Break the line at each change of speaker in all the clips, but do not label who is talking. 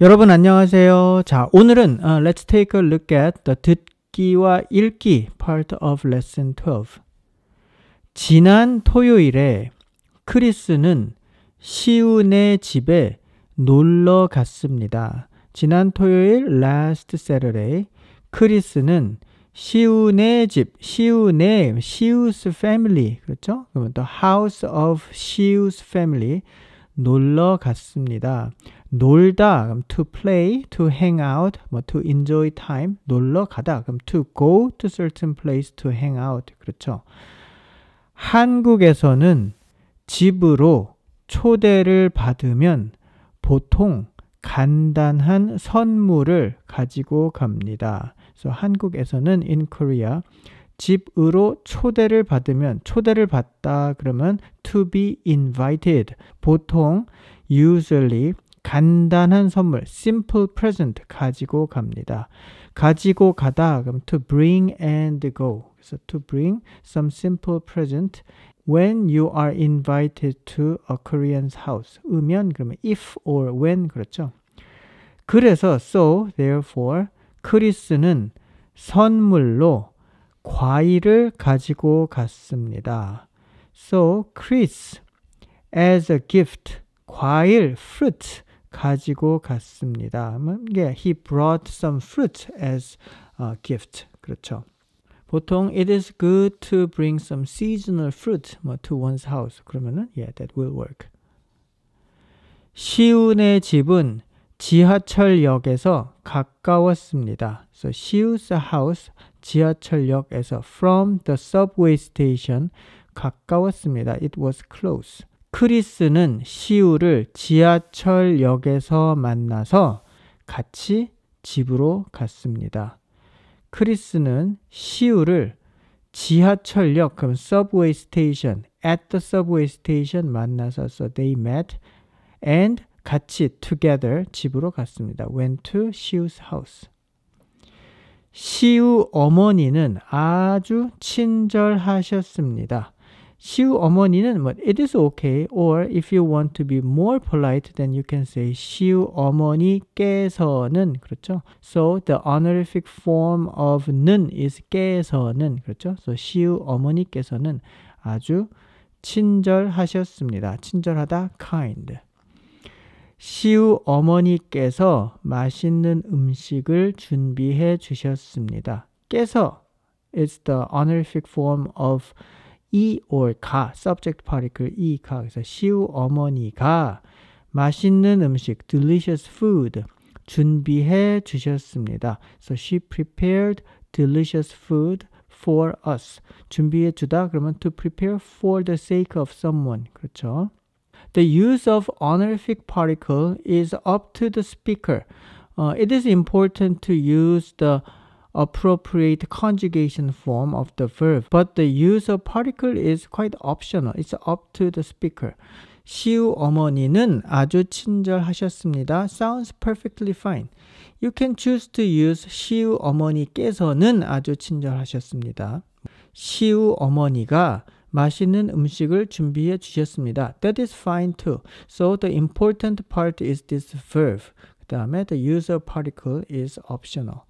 여러분 안녕하세요. 자, 오늘은 uh, Let's take a look at the 듣기와 읽기 part of lesson 12. 지난 토요일에 크리스는 시운의 집에 놀러 갔습니다. 지난 토요일 last Saturday 크리스는 시운의 집, 시운의 시우스 패밀리 그렇죠? 그러면 또 house of 시우스 패밀리 놀러 갔습니다. 놀다 그럼 to play, to hang out, 뭐 to enjoy time 놀러 가다 그럼 to go to certain place to hang out 그렇죠. 한국에서는 집으로 초대를 받으면 보통 간단한 선물을 가지고 갑니다. 그래서 한국에서는 in Korea 집으로 초대를 받으면 초대를 받다 그러면 to be invited 보통 usually 간단한 선물 simple present 가지고 갑니다. 가지고 가다 그럼 to bring and go 그래서 to bring some simple present when you are invited to a Korean's house 음연 그러면 if or when 그렇죠. 그래서 so therefore 크리스는 선물로 과일을 가지고 갔습니다. So Chris as a gift 과일 fruit 가지고 갔습니다. Yeah, he brought some fruit as a gift. 그렇죠. 보통 it is good to bring some seasonal fruit to one's house. 그러면은 yeah, that will work. 시운의 집은 지하철역에서 가까웠습니다. So Siu's house 지하철역에서 from the subway station 가까웠습니다. It was close. 크리스는 시우를 지하철역에서 만나서 같이 집으로 갔습니다. 크리스는 시우를 지하철역 그럼 subway station at the subway station 만나서 so they met and 같이 together 집으로 갔습니다. went to 시우's house. 시우 어머니는 아주 친절하셨습니다. 시우 어머니는 뭐 it is okay or if you want to be more polite then you can say 시우 어머니께서는 그렇죠. So the honorific form of 는 is 깨서는 그렇죠. So 시우 어머니께서는 아주 친절하셨습니다. 친절하다 kind. 시우 어머니께서 맛있는 음식을 준비해 주셨습니다. 깨서 is the honorific form of 이 or 가 subject particle 이 가. 그래서 시우 어머니가 맛있는 음식 delicious food 준비해 주셨습니다. So she prepared delicious food for us. 준비해 주다 그러면 to prepare for the sake of someone. 그렇죠? The use of honorific particle is up to the speaker. Uh, it is important to use the appropriate conjugation form of the verb, but the use of particle is quite optional. It's up to the speaker. 시우 어머니는 아주 친절하셨습니다. Sounds perfectly fine. You can choose to use 시우 어머니께서는 아주 친절하셨습니다. 시우 어머니가 맛있는 음식을 준비해 주셨습니다. That is fine too. So the important part is this verb. 그 다음에 the user particle is optional.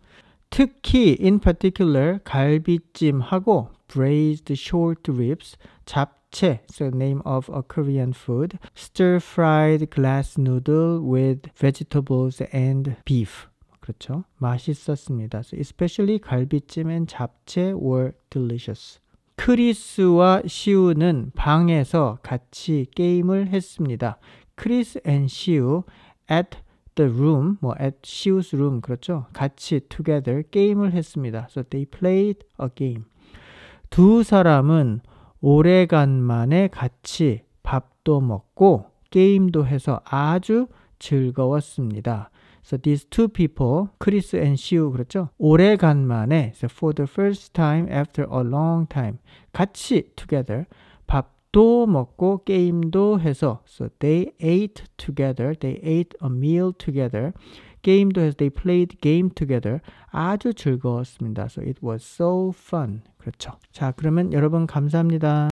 특히 in particular 갈비찜하고 braised short ribs, 잡채, so name of a Korean food, stir-fried glass noodle with vegetables and beef. 그렇죠. 맛있었습니다. So especially 갈비찜 and 잡채 were delicious. 크리스와 시우는 방에서 같이 게임을 했습니다. 크리스 앤 시우 at the room, 뭐 at 시우's room 그렇죠? 같이 together 게임을 했습니다. So they played a game. 두 사람은 오래간만에 같이 밥도 먹고 게임도 해서 아주 즐거웠습니다. So these two people, 크리스 and 시우 그렇죠? 오래간만에 so for the first time after a long time 같이 together 밥도 먹고 게임도 해서 so they ate together, they ate a meal together. 게임도 해서 they played game together. 아주 즐거웠습니다. So it was so fun. 그렇죠. 자, 그러면 여러분 감사합니다.